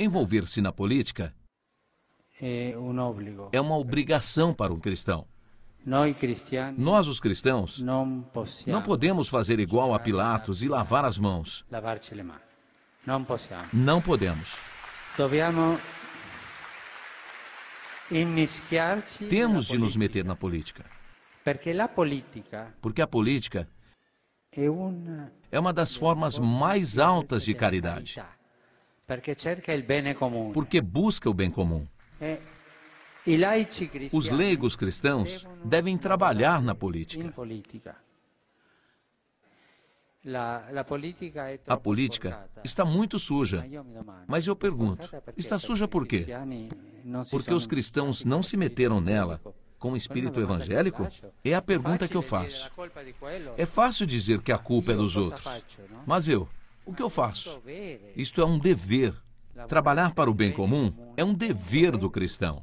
Envolver-se na política é, é uma obrigação para um cristão. Nós, os cristãos, não podemos fazer igual a Pilatos e lavar as mãos. Não podemos. Temos de nos meter na política. Porque a política é uma das formas mais altas de caridade. Porque busca o bem comum. Eh, os leigos cristãos devem trabalhar na política. A política está muito suja. Mas eu pergunto: está suja por quê? Porque os cristãos não se meteram nela com o espírito evangélico? É a é pergunta que eu faço. É, é fácil dizer que a culpa é dos outros, né? mas eu, o que eu faço? Isto é um dever. Trabalhar para o bem comum é um né? dever do cristão.